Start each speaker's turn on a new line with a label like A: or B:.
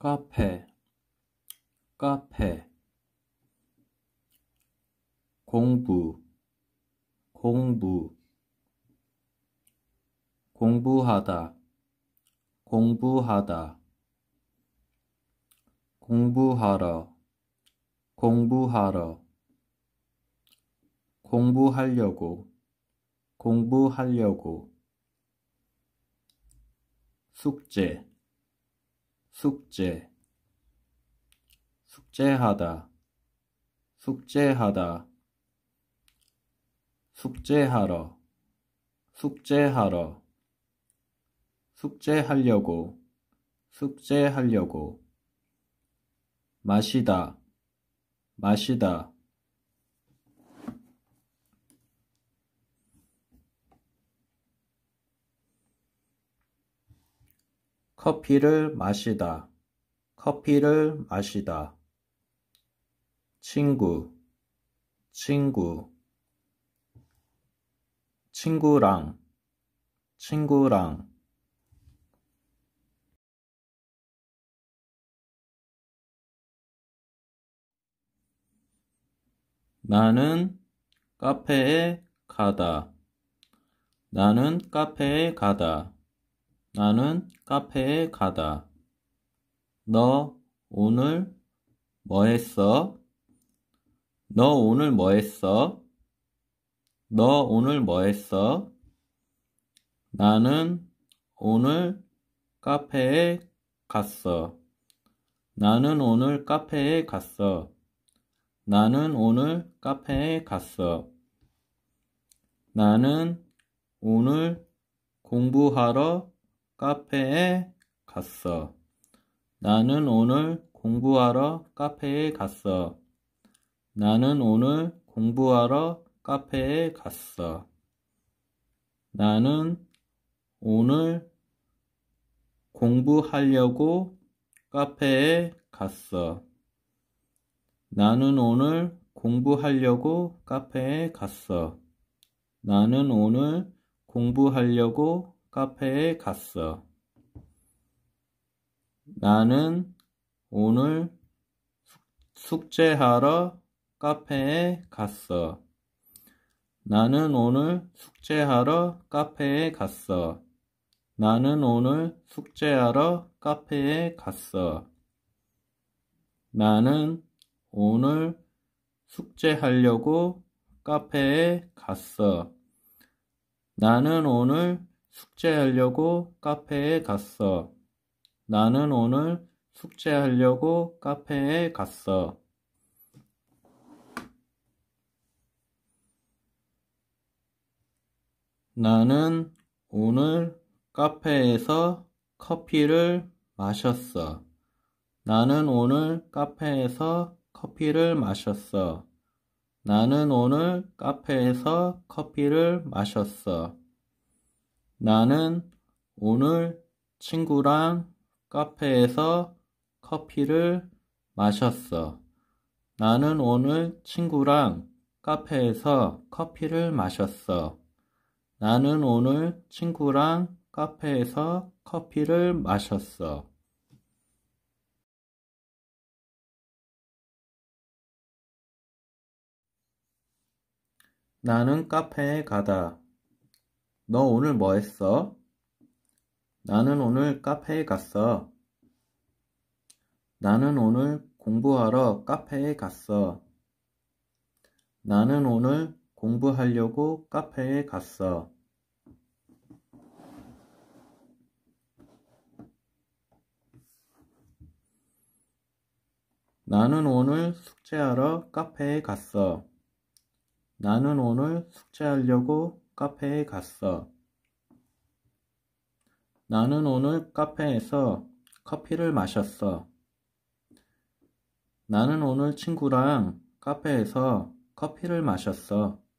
A: 카페 카페 공부 공부 공부하다 공부하다 공부하러 공부하러 공부하려고 공부하려고 숙제 숙제 숙제하다 숙제하다 숙제하러 숙제하러 숙제하려고 숙제하려고 마시다 마시다 커피를 마시다. 커피를 마시다. 친구, 친구. 친구랑, 친구랑. 나는 카페에 가다. 나는 카페에 가다. 나는 카페에 가다. 너 오늘 뭐 했어? 너 오늘 뭐 했어? 너 오늘 뭐 했어? 나는 오늘 카페에 갔어. 나는 오늘 카페에 갔어. 나는 오늘 카페에 갔어. 나는 오늘 공부하러 카페에 갔어. 나는 오늘 공부하러 카페에 갔어. 나는 오늘 공부하러 카페에 갔어. 나는 오늘 공부하려고 카페에 갔어. 나는 오늘 공부하려고 카페에 갔어. 나는 오늘 공부하려고 카페에 갔어. 카페에 갔어. 나는 오늘 숙제하러 카페에 갔어. 나는 오늘 숙제하러 카페에 갔어. 나는 오늘 숙제하러 카페에 갔어. 나는 오늘 숙제하려고 카페에 갔어. 나는 오늘 숙제하려고 카페에 갔어. 나는 오늘 숙제하려고 카페에 갔어. 나는 오늘 카페에서 커피를 마셨어. 나는 오늘 카페에서 커피를 마셨어. 나는 오늘 카페에서 커피를 마셨어. 나는 오늘 카페에서 커피를 마셨어. 나는 오늘 친구랑 카페에서 커피를 마셨어. 나는 오늘 친구랑 카페에서 커피를 마셨어. 나는 오늘 친구랑 카페에서 커피를 마셨어. 나는 카페에 가다. 너 오늘 뭐 했어? 나는 오늘 카페에 갔어. 나는 오늘 공부하러 카페에 갔어. 나는 오늘 공부하려고 카페에 갔어. 나는 오늘 숙제하러 카페에 갔어. 나는 오늘 숙제하려고 카페에 갔어. 나는 오늘 카페에서 커피를 마셨어. 나는 오늘 친구랑 카페에서 커피를 마셨어.